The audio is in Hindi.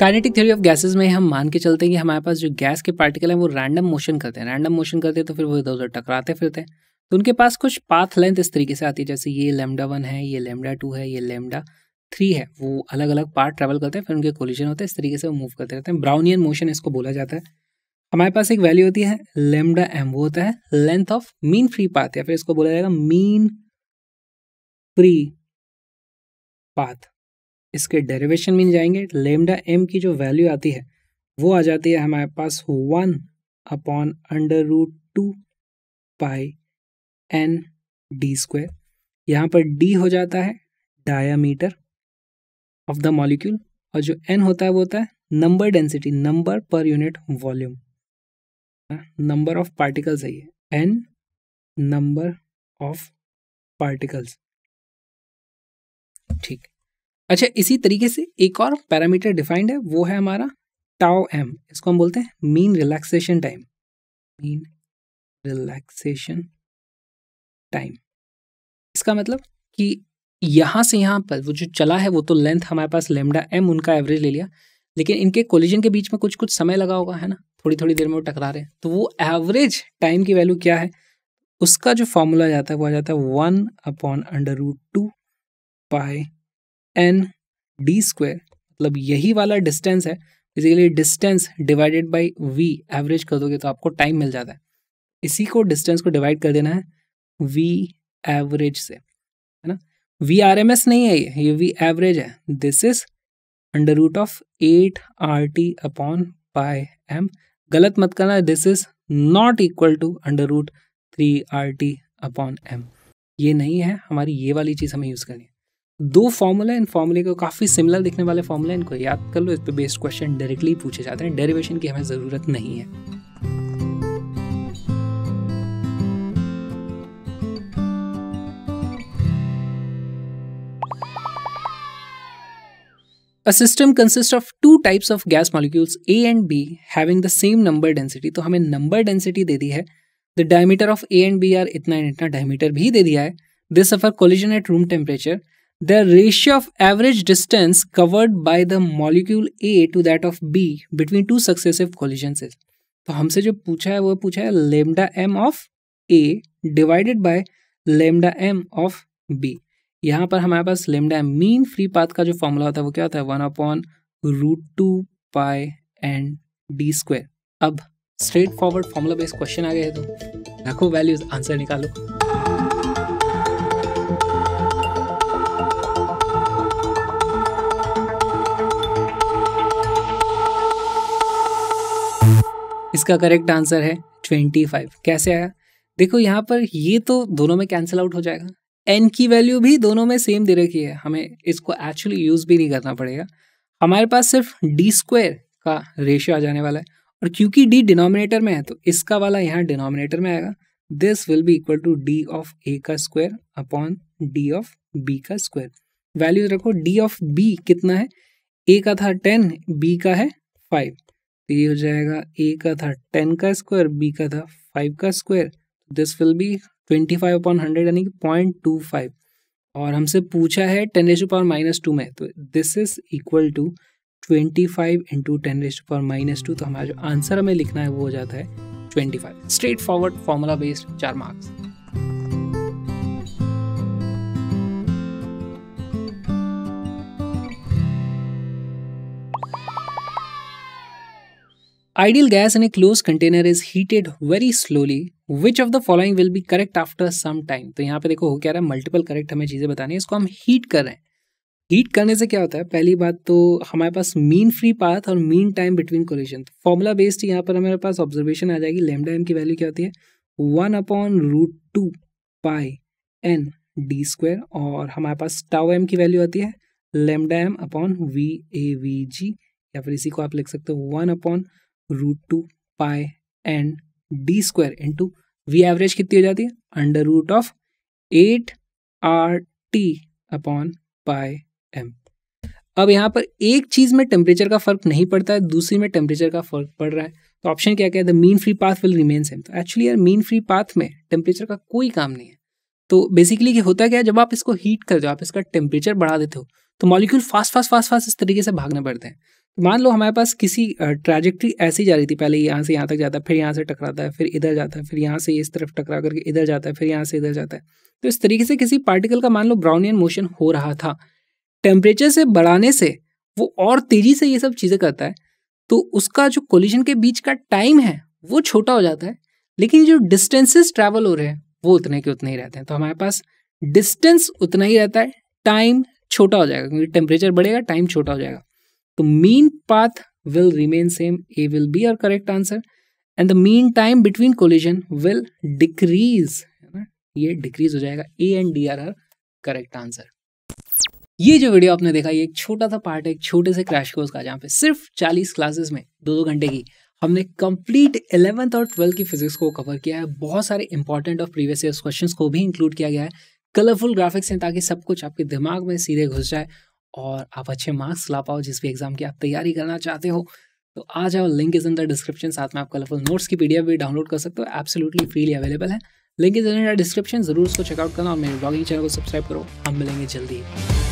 काइनेटिक थ्योरी ऑफ गैसेस में हम मान के चलते हैं कि हमारे पास जो गैस के पार्टिकल हैं वो रैंडम मोशन करते हैं रैंडम मोशन करते हैं तो फिर वो इधर उधर टकराते फिरते हैं तो उनके पास कुछ पाथ लेंथ इस तरीके से आती है जैसे ये लेमडा वन है ये लेमडा टू है ये लेमडा थ्री है वो अलग अलग पार्ट ट्रेवल करते हैं फिर उनके कोलिजन होते हैं इस तरीके से वो मूव करते रहते हैं ब्राउनियन मोशन इसको बोला जाता है हमारे पास एक वैल्यू होती है लेमडा एम वो होता है length of mean free path या फिर इसको बोला जाएगा मीन फ्री पाथ इसके डेरिवेशन में जाएंगे लेमडा एम की जो वैल्यू आती है वो आ जाती है हमारे पास one upon under root two pi n d square यहाँ पर डी हो जाता है डायामीटर ऑफ द मॉलिक्यूल और जो एन होता है वो होता है number density number per unit volume number of particles है ये एन नंबर ऑफ पार्टिकल्स ठीक है अच्छा इसी तरीके से एक और पैरामीटर डिफाइंड है वो है हमारा टाओ एम इसको हम बोलते हैं mean relaxation time mean relaxation time इसका मतलब कि यहाँ से यहाँ पर वो जो चला है वो तो लेंथ हमारे पास लेमडा एम उनका एवरेज ले लिया लेकिन इनके कोलिजन के बीच में कुछ कुछ समय लगा होगा है ना थोड़ी थोड़ी देर में वो टकरा रहे हैं तो वो एवरेज टाइम की वैल्यू क्या है उसका जो फॉर्मूला जाता है वो आ जाता है one upon under root two pi n d square मतलब यही वाला डिस्टेंस है basically distance divided by v average कर दोगे तो आपको टाइम मिल जाता है इसी को डिस्टेंस को डिवाइड कर देना है वी एवरेज से है ना वी आर एम एस नहीं है ये ये वी एवरेज है this is under root of eight R T upon pi m गलत मत करना this is not equal to under root three R T upon m ये नहीं है हमारी ये वाली चीज़ हमें यूज़ करनी है दो फॉर्मूले इन फॉर्मूले को काफी सिमिलर दिखने वाले फॉर्मूले इनको याद कर लो इस पे बेस्ड क्वेश्चन डायरेक्टली पूछे जाते हैं डेरिवेशन की हमें जरूरत नहीं है a system consist of two types of gas molecules A and B having the same number density तो हमें नंबर डेंसिटी दे दी है the diameter of A and B are इतना एंड इतना डायमीटर भी दे दिया है this suffer collision at room temperature The ratio of average distance covered by the molecule A to that of B between two successive collisions तो हमसे जो पूछा है वो पूछा है lambda m of A divided by lambda m of B यहाँ पर हमारे पास lambda m mean free path का जो फॉर्मूला होता है वो क्या होता है one upon root two pi and d square अब straightforward formula based question आ गए तो रखो वैल्यूज आंसर निकालो इसका करेक्ट आंसर है ट्वेंटी फाइव कैसे आया देखो यहाँ पर ये तो दोनों में कैंसिल आउट हो जाएगा एन की वैल्यू भी दोनों में सेम दे रखी है हमें इसको एक्चुअली यूज़ भी नहीं करना पड़ेगा हमारे पास सिर्फ डी स्क्वायर का रेशियो आ जाने वाला है और क्योंकि डी डिनोमिनेटर में है तो इसका वाला यहाँ डिनोमिनेटर में आएगा this will be equal to d of A का square upon d of B का स्क्वायर वैल्यू रखो डी ऑफ बी कितना है ए का था टेन बी का है फाइव तो ये हो जाएगा ए का था टेन का स्क्वायर बी का था फाइव का square this will be twenty five upon hundred यानी कि पॉइंट टू फाइव और हमसे पूछा है ten raise power minus two में तो this is equal to twenty five into ten raise power minus two तो हमारा जो आंसर हमें लिखना है वो हो जाता है twenty five straightforward formula based चार marks ideal gas in a close container is heated very slowly which of the following will be correct after some time? तो यहाँ पे देखो हो क्या रहा है मल्टीपल करेक्ट हमें चीज़ें बताने इसको हम हीट कर रहे हैं हीट करने से क्या होता है पहली बात तो हमारे पास मीन फ्री पाथ और mean time between collision formula based यहाँ पर हमारे पास ऑब्जर्वेशन आ जाएगी लेमडा एम की वैल्यू क्या होती है one upon root two pi n d square और हमारे पास टाओ एम की वैल्यू आती है lambda m upon v a v g या फिर इसी को आप लिख सकते हो one upon root two pi n d square into v average कितनी हो जाती है under root of eight R T upon pi m अब यहाँ पर एक चीज़ में टेम्परेचर का फर्क नहीं पड़ता है दूसरी में टेम्परेचर का फर्क पड़ रहा है तो ऑप्शन क्या क्या है the mean free path will remain same तो एक्चुअली यार मीन फ्री पाथ में टेम्परेचर का कोई काम नहीं है तो बेसिकली ये होता क्या है जब आप इसको हीट कर दो आप इसका टेम्परेचर बढ़ा देते हो तो molecule fast fast fast fast इस तरीके से भागने पड़ते हैं मान लो हमारे पास किसी ट्रैजेक्ट्री ऐसी जा रही थी पहले यहाँ से यहाँ तक जाता है फिर यहाँ से टकराता है फिर इधर जाता है फिर यहाँ से इस तरफ टकरा करके इधर जाता है फिर यहाँ से इधर जाता है तो इस तरीके से किसी पार्टिकल का मान लो ब्राउनियन मोशन हो रहा था टेम्परेचर से बढ़ाने से वो और तेज़ी से ये सब चीज़ें करता है तो उसका जो कोलिशन के बीच का टाइम है वो छोटा हो जाता है लेकिन जो डिस्टेंसेस ट्रैवल हो रहे हैं वो उतने के उतने ही रहते हैं तो हमारे पास डिस्टेंस उतना ही रहता है टाइम छोटा हो जाएगा क्योंकि टेम्परेचर बढ़ेगा टाइम छोटा हो जाएगा तो mean path will remain same a will be our correct answer and the mean time between collision will decrease ये डिक्रीज हो जाएगा A and D are are correct answer ये जो वीडियो आपने देखा ये एक छोटा सा पार्ट है एक छोटे से क्रैश कोर्स का जहाँ पे सिर्फ 40 क्लासेस में दो दो घंटे की हमने कंप्लीट इलेवंथ और ट्वेल्थ की फिजिक्स को कवर किया है बहुत सारे इंपॉर्टेंट और प्रीवियस ईयर क्वेश्चंस को भी इंक्लूड किया गया है कलरफुल ग्राफिक्स हैं ताकि सब कुछ आपके दिमाग में सीधे घुस जाए और आप अच्छे मार्क्स ला पाओ जिस भी एग्ज़ाम की आप तैयारी करना चाहते हो तो आ जाओ link is in the description साथ में आप कलरफुल नोट्स की पीडीएफ भी डाउनलोड कर सकते हो एब्सोल्युटली फ्रीली अवेलेबल है link is in the description जरूर उसको चेकआउट करना और मेरे ब्लॉगिंग चैनल को सब्सक्राइब करो हम मिलेंगे जल्दी